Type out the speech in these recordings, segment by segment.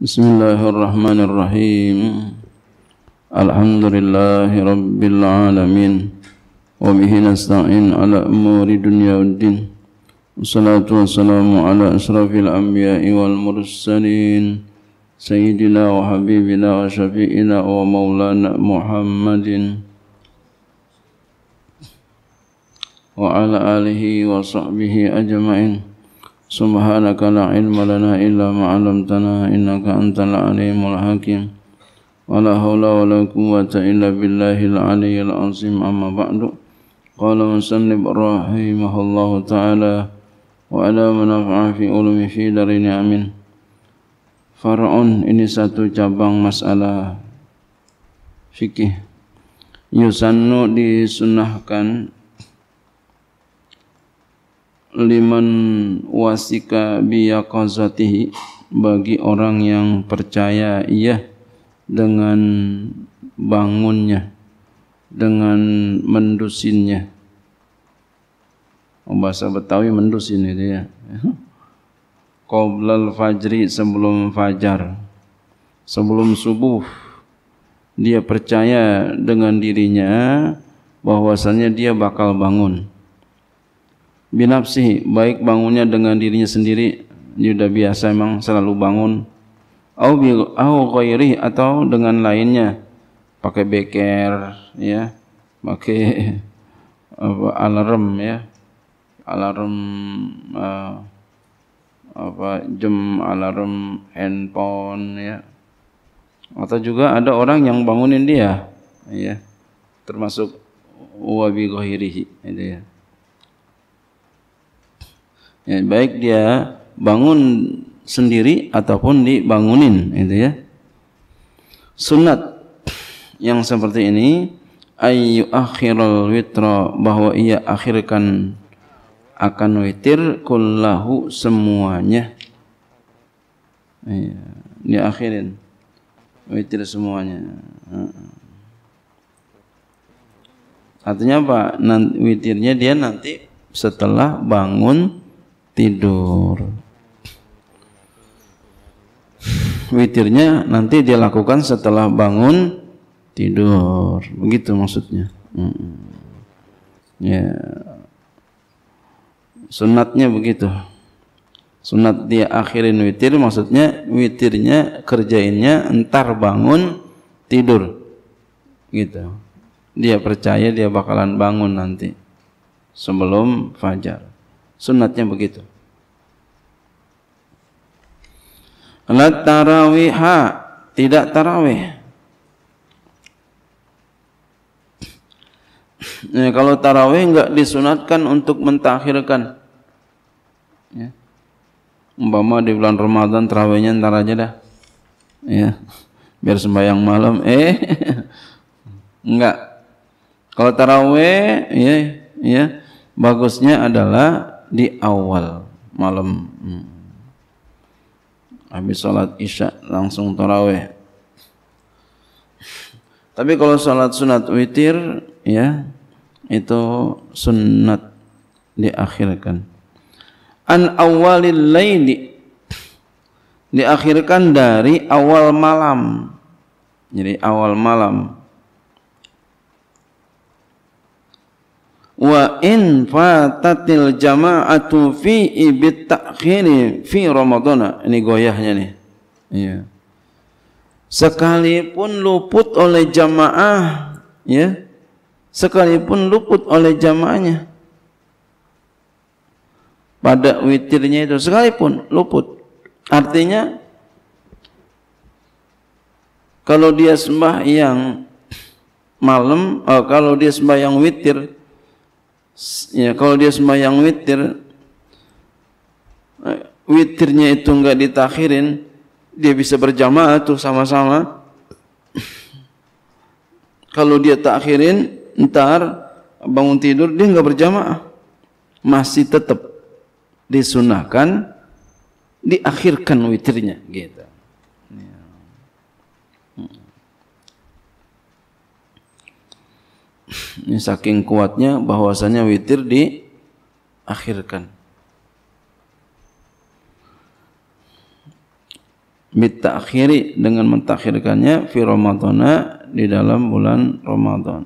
بسم الله الرحمن الرحيم الحمد لله رب العالمين وبه نستعين على أمور دنيا والدين والصلاة والسلام على أشرف الأنبياء والمرسلين سيدنا وحبيبنا وشفيئنا ومولانا محمد وعلى آله وصحبه أجمعين Subhanaka la ilma lana illa ma'alamtana innaka anta la'alimul hakim Wa la hawla wa la quwata illa billahi al-aliyya al-azim amma ba'du Qala masallib rahimahullahu ta'ala Wa ala manaf'a fi ulumi fi darini amin Fara'un ini satu cabang masalah fikih Yusannu disunahkan liman wasika biyaqazatihi bagi orang yang percaya ia dengan bangunnya dengan mendusinnya oh, bahasa Betawi mendusin itu ya qoblal fajri sebelum fajar sebelum subuh dia percaya dengan dirinya bahwasanya dia bakal bangun binapsih baik bangunnya dengan dirinya sendiri sudah biasa memang selalu bangun au bi au koiri atau dengan lainnya pakai beker ya pakai apa, alarm ya alarm uh, apa jam alarm handphone ya atau juga ada orang yang bangunin dia ya termasuk wa bi ghairihi itu ya ya, baik dia bangun sendiri ataupun dibangunin itu ya sunat yang seperti ini ayu akhirul witro bahwa ia akhirkan akan witir kullahu semuanya ya, dia akhirin witir semuanya artinya apa nanti, witirnya dia nanti setelah bangun tidur witirnya nanti dia lakukan setelah bangun tidur begitu maksudnya hmm. ya sunatnya begitu sunat dia akhirin witir maksudnya witirnya kerjainnya entar bangun tidur gitu dia percaya dia bakalan bangun nanti sebelum fajar Sunatnya begitu. Alat tarawih tidak tarawih. Ya, kalau tarawih enggak disunatkan untuk mentakhirkan. Ya. Umpama di bulan Ramadan tarawihnya ntar aja dah. Ya. Biar sembahyang malam. Eh. enggak. Kalau tarawih ya ya bagusnya adalah di awal malam hmm. habis sholat isya langsung taraweh tapi kalau sholat sunat witir ya itu sunat diakhirkan an awalil laili diakhirkan dari awal malam jadi awal malam wa in fatatil jama'atu fi ibit ta'khiri fi ramadana ini goyahnya nih iya sekalipun luput oleh jamaah ya sekalipun luput oleh jamaahnya pada witirnya itu sekalipun luput artinya kalau dia sembah yang malam oh, kalau dia sembah yang witir ya kalau dia sembahyang witir eh, witirnya itu enggak ditakhirin dia bisa berjamaah tuh sama-sama kalau dia takhirin ntar bangun tidur dia enggak berjamaah masih tetap disunahkan diakhirkan witirnya gitu Ini saking kuatnya bahwasanya witir diakhirkan. Mitakhiri dengan mentakhirkannya fi Ramadana di dalam bulan Ramadan.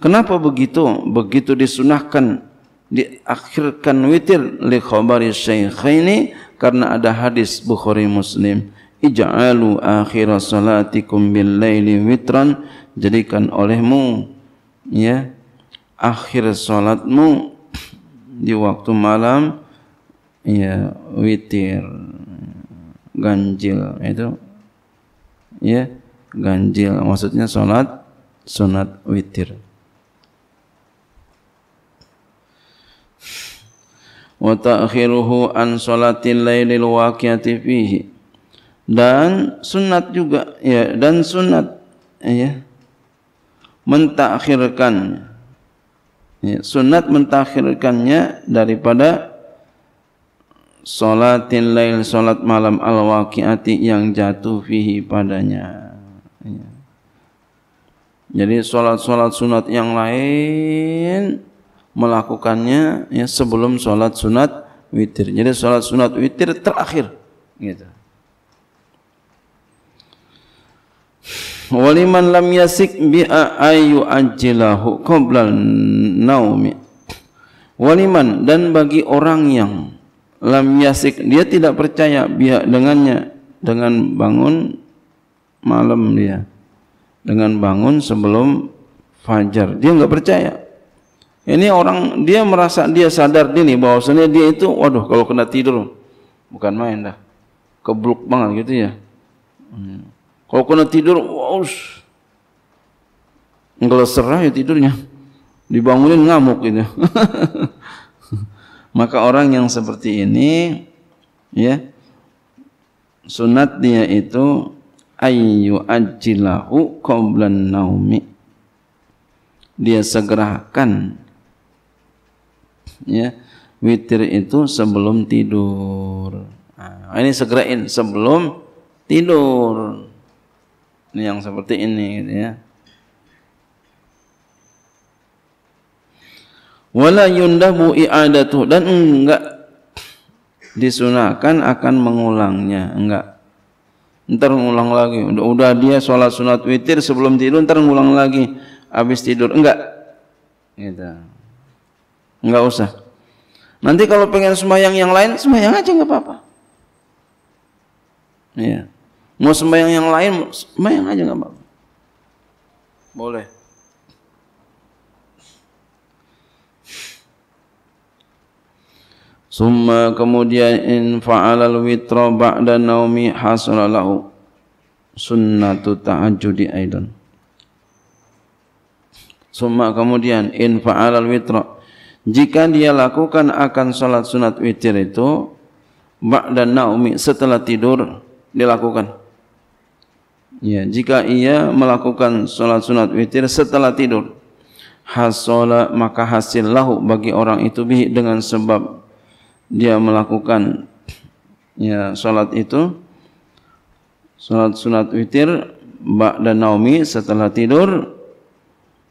Kenapa begitu? Begitu disunahkan diakhirkan witir li khabari syaikhaini karena ada hadis Bukhari Muslim ij'alu akhir salatikum bil laili witran jadikan olehmu ya akhir salatmu di waktu malam ya witir ganjil itu ya ganjil maksudnya salat sunat witir wa ta'khiruhu an salatil lailil waqiyati fihi dan sunat juga ya dan sunat ya mentakhirkan ya, sunat mentakhirkannya daripada solatin lail solat malam al waqiati yang jatuh fihi padanya ya. jadi solat-solat sunat yang lain melakukannya ya, sebelum solat sunat witir jadi solat sunat witir terakhir gitu waliman lam yasik bi'a ayu ajilahu qabla naumi waliman dan bagi orang yang lam yasik dia tidak percaya biak dengannya dengan bangun malam dia dengan bangun sebelum fajar dia nggak percaya ini orang dia merasa dia sadar diri bahwasanya dia itu waduh kalau kena tidur bukan main dah kebluk banget gitu ya hmm. Kalau kena tidur, waus. Ngeleser aja ya tidurnya. Dibangunin ngamuk gitu. Maka orang yang seperti ini ya sunat dia itu ayu ajilahu qablan naumi dia segerakan ya witir itu sebelum tidur nah, ini segerain sebelum tidur yang seperti ini gitu ya wala yundabu tuh dan enggak disunahkan akan mengulangnya enggak ntar ngulang lagi udah, udah dia sholat sunat witir sebelum tidur ntar ngulang lagi habis tidur enggak gitu enggak usah nanti kalau pengen sembahyang yang lain sembahyang aja enggak apa-apa iya -apa. Mau sembahyang yang lain, sembahyang aja nggak apa-apa. Boleh. Summa kemudian in fa'alal witra ba'da naumi hasolalau sunnatu ta'ajudi aidan. Summa kemudian in fa'alal witra jika dia lakukan akan salat sunat witir itu dan naumi setelah tidur dilakukan. Ya, jika ia melakukan solat sunat witir setelah tidur, hasola maka hasil lahu bagi orang itu bih dengan sebab dia melakukan ya solat itu solat sunat witir bak dan naomi setelah tidur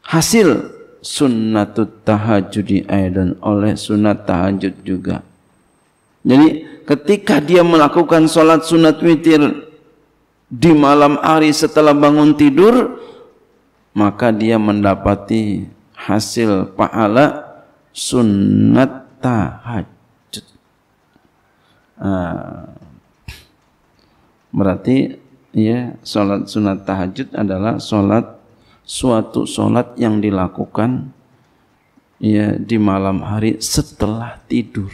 hasil sunnatut tahajud dan oleh sunat tahajud juga. Jadi ketika dia melakukan solat sunat witir di malam hari setelah bangun tidur maka dia mendapati hasil pahala sunnat tahajud. Ah, berarti ya salat sunat tahajud adalah salat suatu salat yang dilakukan ya di malam hari setelah tidur.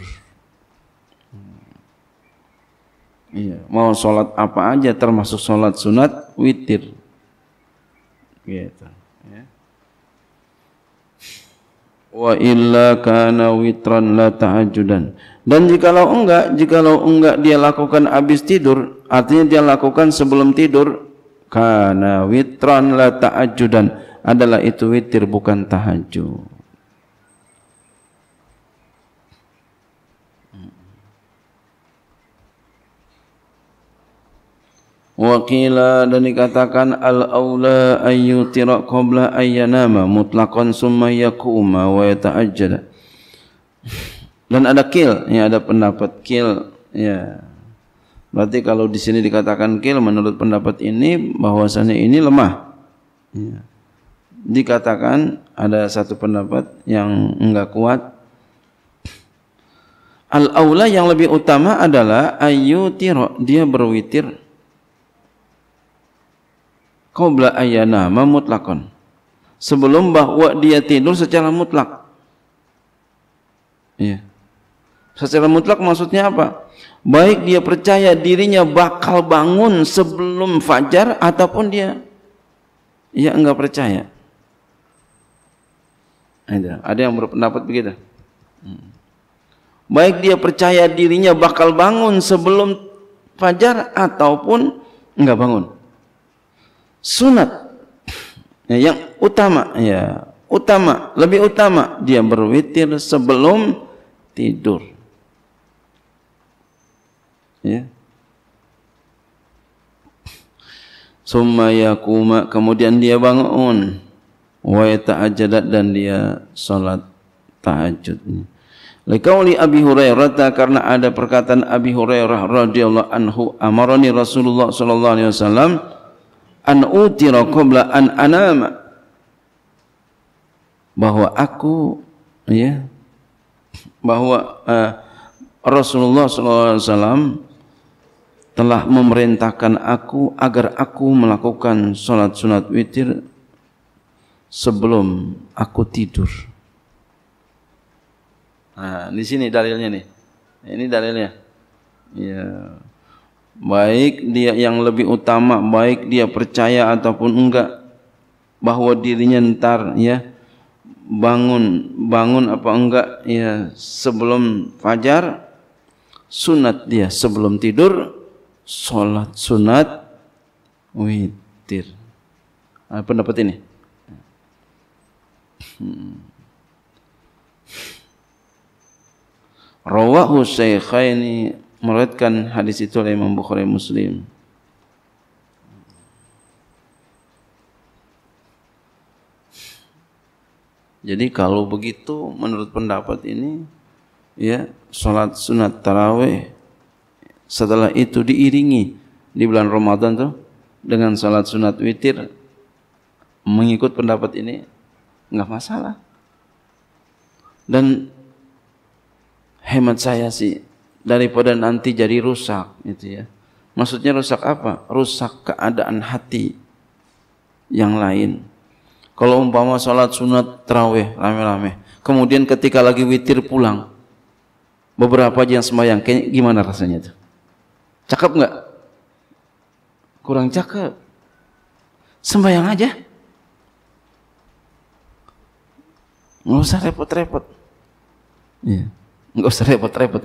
Iya, mau sholat apa aja termasuk sholat sunat witir. Gitu. Ya. Wa illa kana witran la tahajudan. Dan jikalau enggak, jikalau enggak dia lakukan habis tidur, artinya dia lakukan sebelum tidur, kana witran la tahajudan Adalah itu witir bukan tahajud. wa qila dan dikatakan al aula ayu tira qabla ayyanama mutlaqan summa yakuma wa yata'ajjala dan ada kil ya ada pendapat kil ya berarti kalau di sini dikatakan kil menurut pendapat ini bahwasanya ini lemah ya. dikatakan ada satu pendapat yang enggak kuat al aula yang lebih utama adalah ayu tira dia berwitir qabla ayana, mutlakon sebelum bahwa dia tidur secara mutlak ya. secara mutlak maksudnya apa baik dia percaya dirinya bakal bangun sebelum fajar ataupun dia ya enggak percaya ada ada yang berpendapat begitu hmm. baik dia percaya dirinya bakal bangun sebelum fajar ataupun enggak bangun sunat ya, yang utama ya utama lebih utama dia berwitir sebelum tidur ya summa yakuma kemudian dia bangun wa ta'ajjada dan dia salat tahajudnya Lekauli Abi Hurairah karena ada perkataan Abi Hurairah radhiyallahu anhu amarani Rasulullah sallallahu alaihi wasallam an utira qabla an anama bahwa aku ya bahwa uh, Rasulullah SAW telah memerintahkan aku agar aku melakukan sholat sunat witir sebelum aku tidur. Nah, di sini dalilnya nih. Ini dalilnya. Ya. Yeah baik dia yang lebih utama baik dia percaya ataupun enggak bahwa dirinya ntar ya bangun bangun apa enggak ya sebelum fajar sunat dia sebelum tidur sholat sunat witir apa ah, pendapat ini hmm. Rawahu syekhaini meriwayatkan hadis itu oleh Imam Bukhari Muslim. Jadi kalau begitu menurut pendapat ini ya salat sunat tarawih setelah itu diiringi di bulan Ramadan tuh dengan salat sunat witir mengikut pendapat ini enggak masalah. Dan hemat saya sih daripada nanti jadi rusak gitu ya. Maksudnya rusak apa? Rusak keadaan hati yang lain. Kalau umpama salat sunat terawih rame-rame, kemudian ketika lagi witir pulang, beberapa aja yang sembahyang, kayak gimana rasanya itu? Cakep nggak? Kurang cakep. Sembahyang aja. Nggak usah repot-repot. -repot. Iya. Yeah. Enggak usah repot-repot.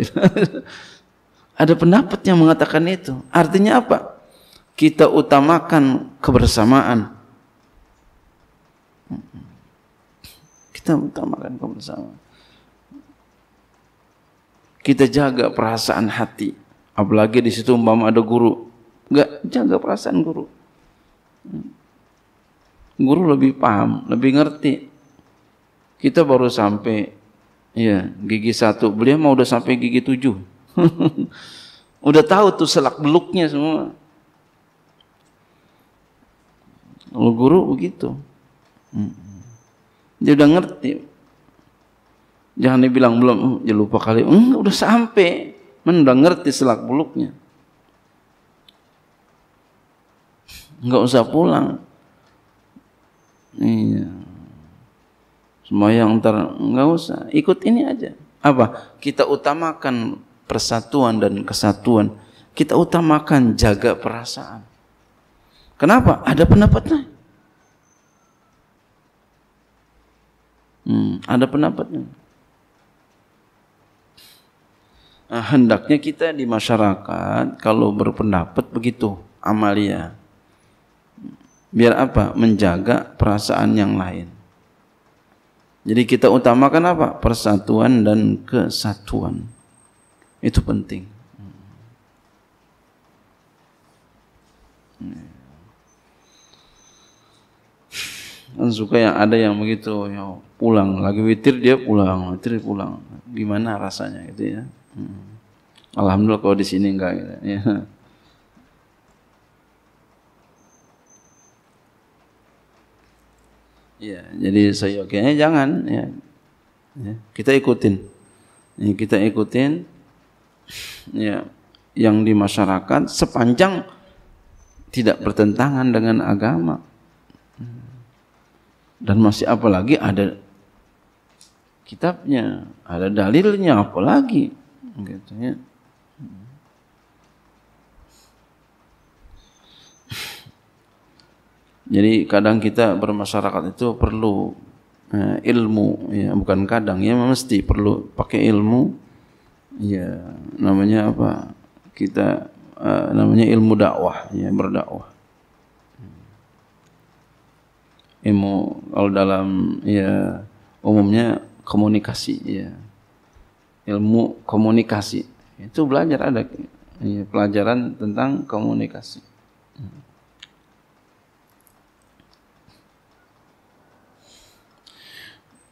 Ada pendapat yang mengatakan itu. Artinya apa? Kita utamakan kebersamaan. Kita utamakan kebersamaan. Kita jaga perasaan hati. Apalagi di situ umpama ada guru. Enggak jaga perasaan guru. Guru lebih paham, lebih ngerti. Kita baru sampai Iya, gigi satu. Beliau mau udah sampai gigi tujuh. udah tahu tuh selak beluknya semua. lu guru begitu. Dia udah ngerti. Jangan dibilang belum, oh, dia lupa kali. Enggak, udah sampai. Men udah ngerti selak beluknya. Enggak usah pulang. Iya semua yang ntar nggak usah ikut ini aja apa kita utamakan persatuan dan kesatuan kita utamakan jaga perasaan kenapa ada pendapatnya hmm, ada pendapatnya nah, hendaknya kita di masyarakat kalau berpendapat begitu amalia biar apa menjaga perasaan yang lain jadi kita utamakan apa? Persatuan dan kesatuan. Itu penting. Hmm. Kan suka yang ada yang begitu, ya pulang lagi witir dia pulang, witir pulang. Gimana rasanya gitu ya? Hmm. Alhamdulillah kalau di sini enggak gitu. Ya. ya jadi saya oke, eh, jangan ya. ya. Kita ikutin. Ya, kita ikutin ya yang di masyarakat sepanjang tidak bertentangan dengan agama. Dan masih apalagi ada kitabnya, ada dalilnya apalagi gitu ya. Jadi kadang kita bermasyarakat itu perlu uh, ilmu, ya bukan kadang ya mesti perlu pakai ilmu. Ya namanya apa? Kita uh, namanya ilmu dakwah, ya berdakwah. Ilmu kalau dalam ya umumnya komunikasi, ya ilmu komunikasi itu belajar ada ya, pelajaran tentang komunikasi. Hmm.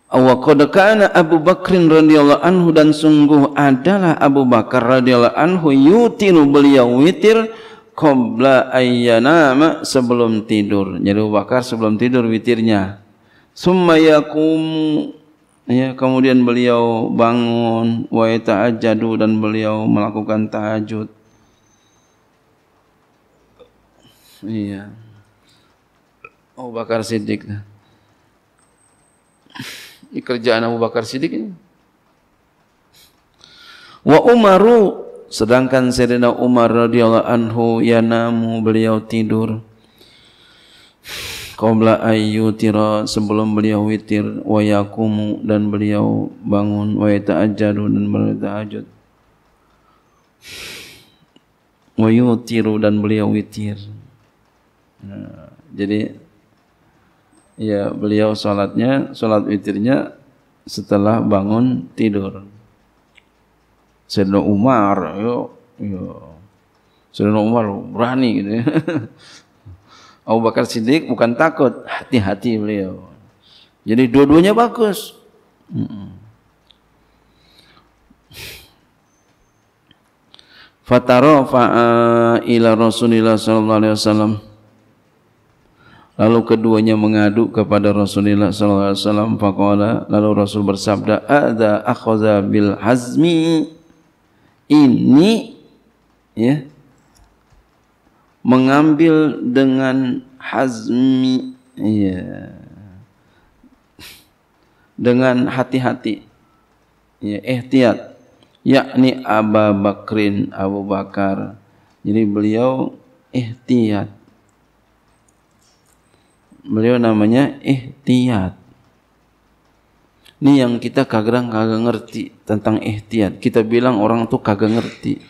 Wa qad kana Abu Bakrin radhiyallahu anhu dan sungguh adalah Abu Bakar radhiyallahu anhu yutinu beliau witir qabla ayyanama sebelum tidur. Jadi Abu Bakar sebelum tidur witirnya. Summa yaqum ya kemudian beliau bangun wa ta'ajjadu dan beliau melakukan tahajud. Iya. Abu Bakar Siddiq. Ini kerjaan Abu Bakar Siddiq ini. Wa Umaru sedangkan Sayyidina Umar radhiyallahu anhu yanamu beliau tidur. Qabla ayyutira sebelum beliau witir wa yakumu dan beliau bangun wa yata'ajjadu dan beliau tahajud. Wa yutiru dan beliau witir. Nah, jadi ya beliau sholatnya, sholat witirnya setelah bangun tidur. Sayyidina Umar, yo, yo. Sayyidina Umar berani gitu ya. Abu Bakar Siddiq bukan takut, hati-hati beliau. Jadi dua-duanya bagus. Fatarofa ila Rasulillah sallallahu alaihi wasallam. Lalu keduanya mengadu kepada Rasulullah sallallahu alaihi wasallam faqala lalu Rasul bersabda ada akhadha bil hazmi ini ya mengambil dengan hazmi ya dengan hati-hati ya ihtiyat yakni Abu Bakrin Abu Bakar jadi beliau ihtiyat beliau namanya ihtiyat. Ini yang kita kagak kagak ngerti tentang ihtiyat. Kita bilang orang tuh kagak ngerti.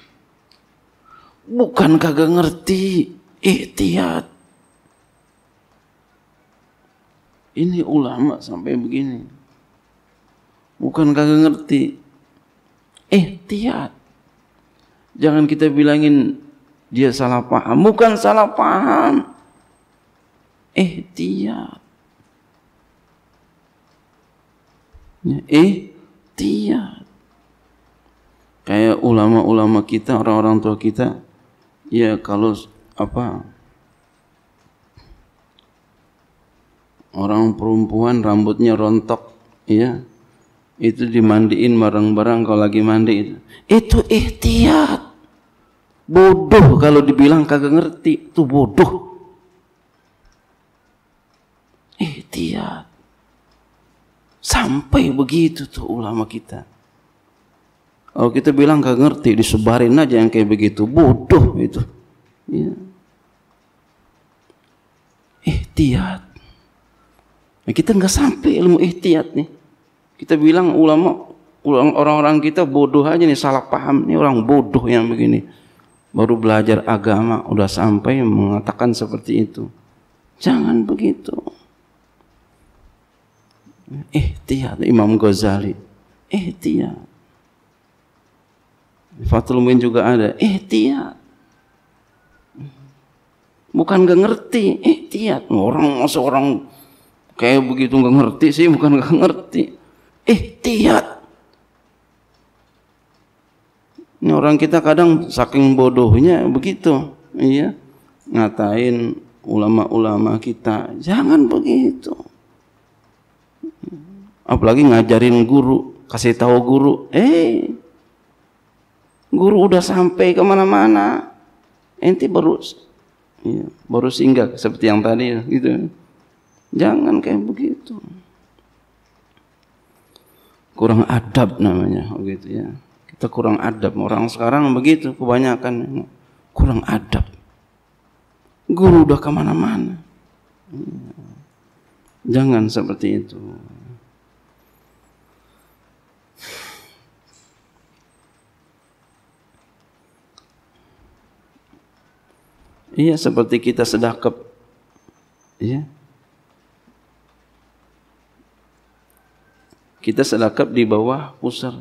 Bukan kagak ngerti, ihtiyat. Ini ulama sampai begini. Bukan kagak ngerti. Ihtiyat. Jangan kita bilangin dia salah paham. Bukan salah paham ihtiyat. Ya, ihtiyat. Kayak ulama-ulama kita, orang-orang tua kita, ya kalau apa orang perempuan rambutnya rontok, ya itu dimandiin bareng-bareng kalau lagi mandi itu. Itu ihtiyat. Bodoh kalau dibilang kagak ngerti, itu bodoh. ihtiyat. Sampai begitu tuh ulama kita. Oh kita bilang gak ngerti, disebarin aja yang kayak begitu. Bodoh itu. Iya. Ya. Ihtiyat. Nah, kita nggak sampai ilmu ihtiyat nih. Kita bilang ulama orang-orang kita bodoh aja nih salah paham nih orang bodoh yang begini baru belajar agama udah sampai mengatakan seperti itu jangan begitu Ihtiyat Imam Ghazali. Ihtiyat. Fathul Muin juga ada. Ihtiyat. Bukan gak ngerti. Ihtiyat. Orang masa orang kayak begitu gak ngerti sih. Bukan gak ngerti. Ihtiyat. Ini orang kita kadang saking bodohnya begitu. Iya. Ngatain ulama-ulama kita. Jangan begitu apalagi ngajarin guru kasih tahu guru eh guru udah sampai kemana-mana enti baru ya, baru singgah seperti yang tadi gitu jangan kayak begitu kurang adab namanya gitu ya kita kurang adab orang sekarang begitu kebanyakan kurang adab guru udah kemana-mana iya. jangan seperti itu Iya seperti kita sedekap. Iya. Kita sedakap di bawah pusar.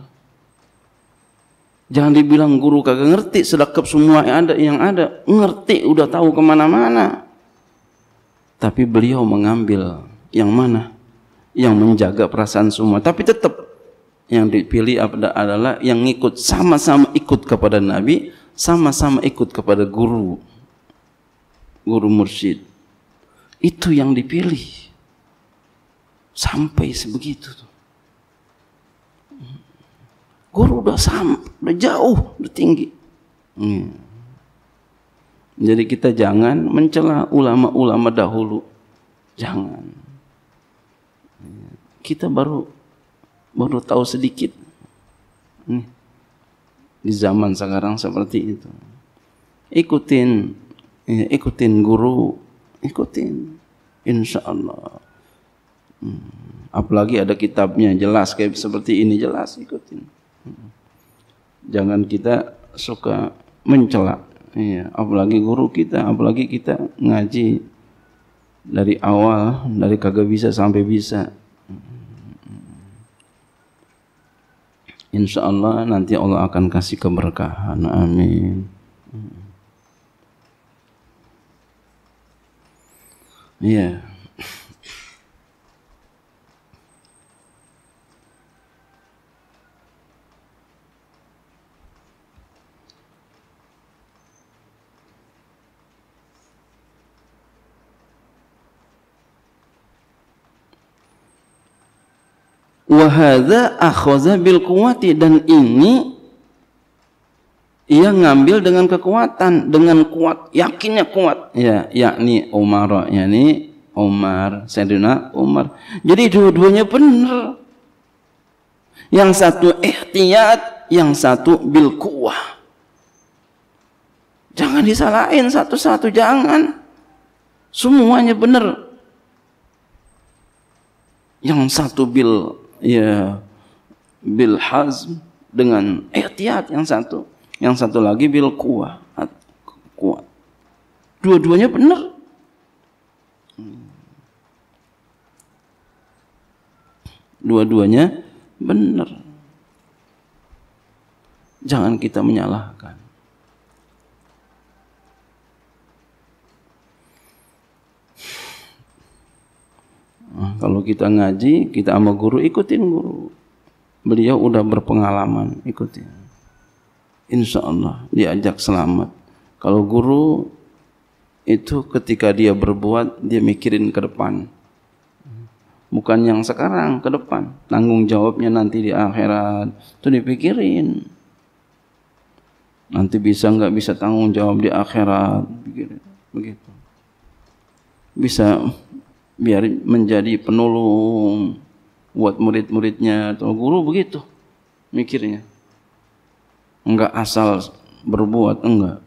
Jangan dibilang guru kagak ngerti sedakap semua yang ada yang ada ngerti udah tahu kemana-mana. Tapi beliau mengambil yang mana? Yang menjaga perasaan semua. Tapi tetap yang dipilih adalah yang ikut sama-sama ikut kepada Nabi, sama-sama ikut kepada guru guru mursyid. Itu yang dipilih. Sampai sebegitu tuh. Guru udah sampai, udah jauh, udah tinggi. Hmm. Jadi kita jangan mencela ulama-ulama dahulu. Jangan. Kita baru baru tahu sedikit. Hmm. di zaman sekarang seperti itu. Ikutin ya, ikutin guru ikutin insya Allah hmm. apalagi ada kitabnya jelas kayak seperti ini jelas ikutin hmm. jangan kita suka mencela ya, apalagi guru kita apalagi kita ngaji dari awal dari kagak bisa sampai bisa hmm. Insya Allah nanti Allah akan kasih keberkahan. Amin. Iya. Wahada akhoza bil kuwati dan ini ia ngambil dengan kekuatan, dengan kuat, yakinnya kuat. Ya, yakni Umar, yakni Umar, Sayyidina Umar. Jadi dua-duanya benar. Yang satu ikhtiyat yang satu bil kuah. Jangan disalahin satu-satu, jangan. Semuanya benar. Yang satu bil ya bil hazm dengan ikhtiyat yang satu yang satu lagi bil kuat kuat dua-duanya benar hmm. dua-duanya benar jangan kita menyalahkan hmm, kalau kita ngaji, kita sama guru ikutin guru. Beliau udah berpengalaman, ikutin insya Allah diajak selamat. Kalau guru itu ketika dia berbuat dia mikirin ke depan. Bukan yang sekarang ke depan, tanggung jawabnya nanti di akhirat itu dipikirin. Nanti bisa nggak bisa tanggung jawab di akhirat begitu. Bisa biar menjadi penolong buat murid-muridnya atau guru begitu mikirnya enggak asal berbuat enggak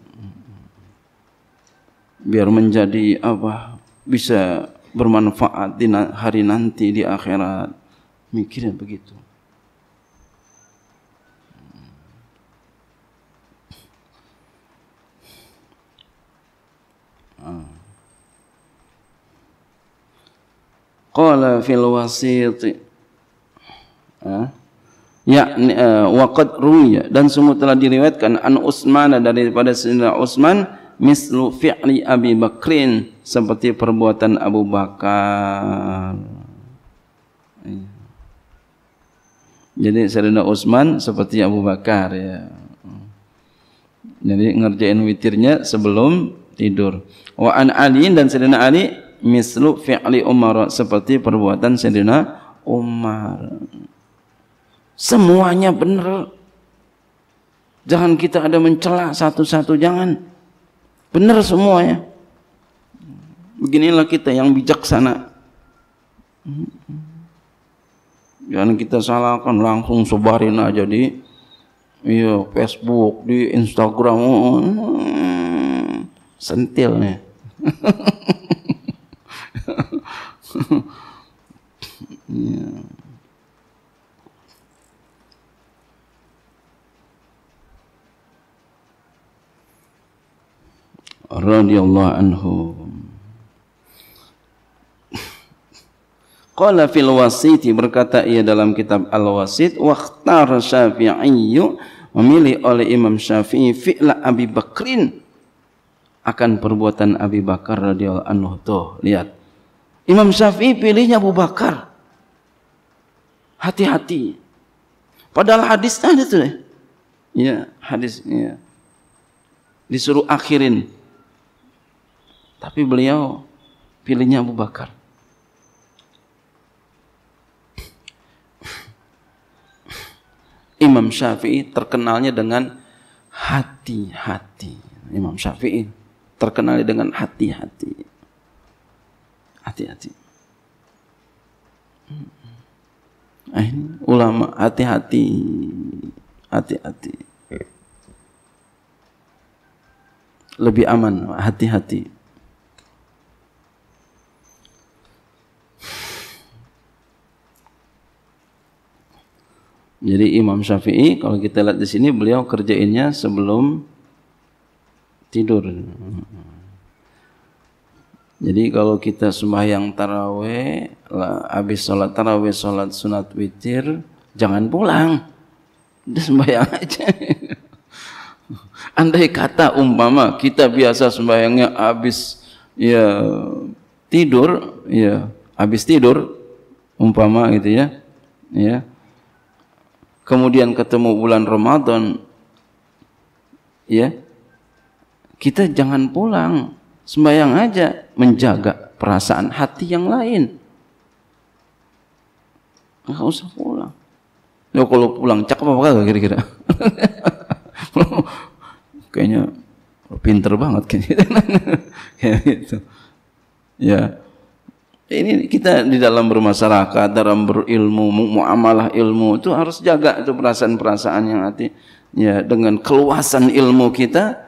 biar menjadi apa bisa bermanfaat di hari nanti di akhirat mikirnya begitu ah. Qala fil wasit. Ah. ya eh, waqad ruya dan semua telah diriwayatkan an Utsman daripada Sayyidina Utsman mislu fi'li Abi Bakrin seperti perbuatan Abu Bakar jadi Sayyidina Utsman seperti Abu Bakar ya jadi ngerjain witirnya sebelum tidur wa an Ali dan Sayyidina Ali mislu fi'li Umar seperti perbuatan Sayyidina Umar Semuanya benar. Jangan kita ada mencela satu-satu, jangan. Benar semuanya. Beginilah kita yang bijaksana. Jangan kita salahkan langsung sebarin aja di iya, Facebook, di Instagram. Hmm, sentilnya. yeah. radhiyallahu anhu Qala fil wasit berkata ia dalam kitab al wasit waqtar syafi'i memilih oleh Imam Syafi'i fi'la Abi Bakrin akan perbuatan Abi Bakar radhiyallahu anhu tuh lihat Imam Syafi'i pilihnya Abu Bakar hati-hati padahal hadisnya itu ya hadisnya disuruh akhirin Tapi beliau pilihnya Abu Bakar. Imam Syafi'i terkenalnya dengan hati-hati. Imam Syafi'i terkenalnya dengan hati-hati. Hati-hati. Eh, ulama hati-hati. Hati-hati. Lebih aman, hati-hati. Jadi Imam Syafi'i kalau kita lihat di sini beliau kerjainnya sebelum tidur. Jadi kalau kita sembahyang taraweh, habis sholat taraweh, sholat sunat witir, jangan pulang. Udah sembahyang aja. Andai kata umpama kita biasa sembahyangnya habis ya tidur, ya habis tidur umpama gitu ya. Ya, kemudian ketemu bulan Ramadan ya kita jangan pulang sembahyang aja menjaga perasaan hati yang lain Enggak usah pulang ya kalau pulang cakep apa kagak kira-kira kayaknya pinter banget kayaknya gitu ya ini kita di dalam bermasyarakat, dalam berilmu, muamalah ilmu itu harus jaga itu perasaan-perasaan yang hati. Ya, dengan keluasan ilmu kita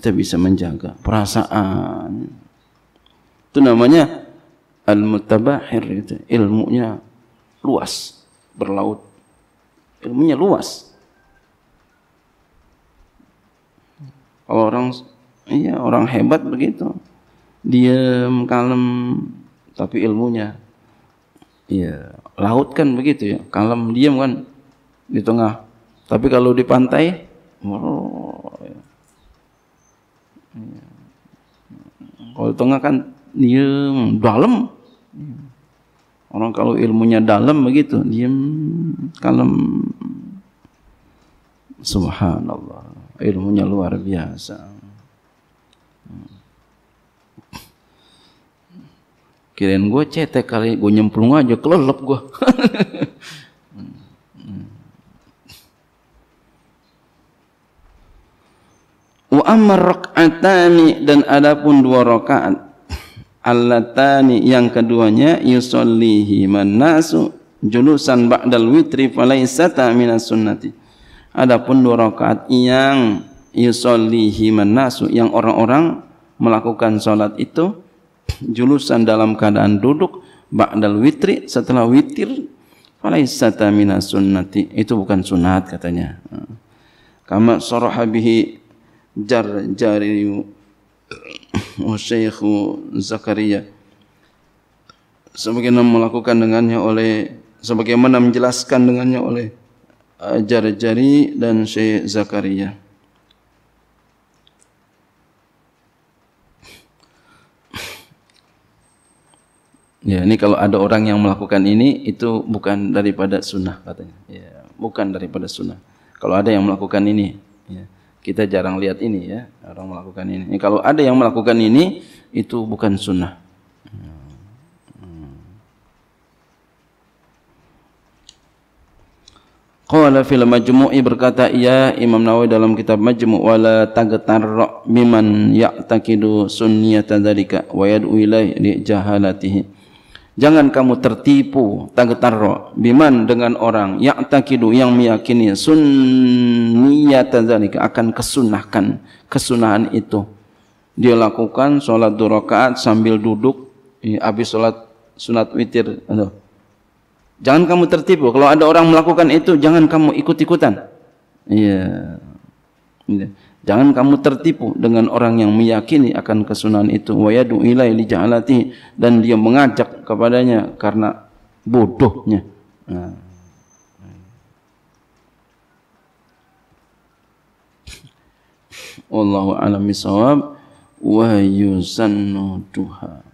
kita bisa menjaga perasaan. Itu namanya al-mutabahir itu, ilmunya luas, berlaut. Ilmunya luas. Kalau orang iya orang hebat begitu. Diam, kalem, tapi ilmunya ya laut kan begitu ya kalem diam kan di tengah tapi kalau di pantai oh, ya. ya. kalau di tengah kan diam dalam orang kalau ilmunya dalam begitu diam kalem subhanallah ilmunya luar biasa hmm. Kirain gue cetek kali, gue nyemplung aja, kelelep gue. Wa amar dan adapun dua rakaat allatani yang keduanya yusollihi manasu julusan ba'dal witri falaisata minas sunnati. Adapun dua rakaat yang yusollihi manasu yang orang-orang melakukan salat itu julusan dalam keadaan duduk ba'dal witri setelah witir falaisata mina sunnati itu bukan sunat katanya kama saraha bihi jar jari wa oh, syekhu zakaria sebagaimana melakukan dengannya oleh sebagaimana menjelaskan dengannya oleh eh, jar jari dan syekh zakaria Ya, ini kalau ada orang yang melakukan ini, itu bukan daripada sunnah katanya. Ya, bukan daripada sunnah. Kalau ada yang melakukan ini, ya, kita jarang lihat ini ya, orang melakukan ini. ini. Ya, kalau ada yang melakukan ini, itu bukan sunnah. Qala fil majmu'i berkata ia Imam Nawawi dalam kitab Majmu' wala tagtarra biman ya'taqidu sunniyata dzalika wa yad'u ilaihi jahalatihi Jangan kamu tertipu tagtarro biman dengan orang yang takidu yang meyakini sunniyatan zalika akan kesunahkan kesunahan itu. Dia lakukan salat dua rakaat sambil duduk eh, habis salat sunat witir. Jangan kamu tertipu. Kalau ada orang melakukan itu jangan kamu ikut-ikutan. Iya. Yeah. Jangan kamu tertipu dengan orang yang meyakini akan kesunahan itu. Wa yadu ilai li ja'alati. Dan dia mengajak kepadanya karena bodohnya. Nah. Wallahu alam isawab. Wa yusannu duha.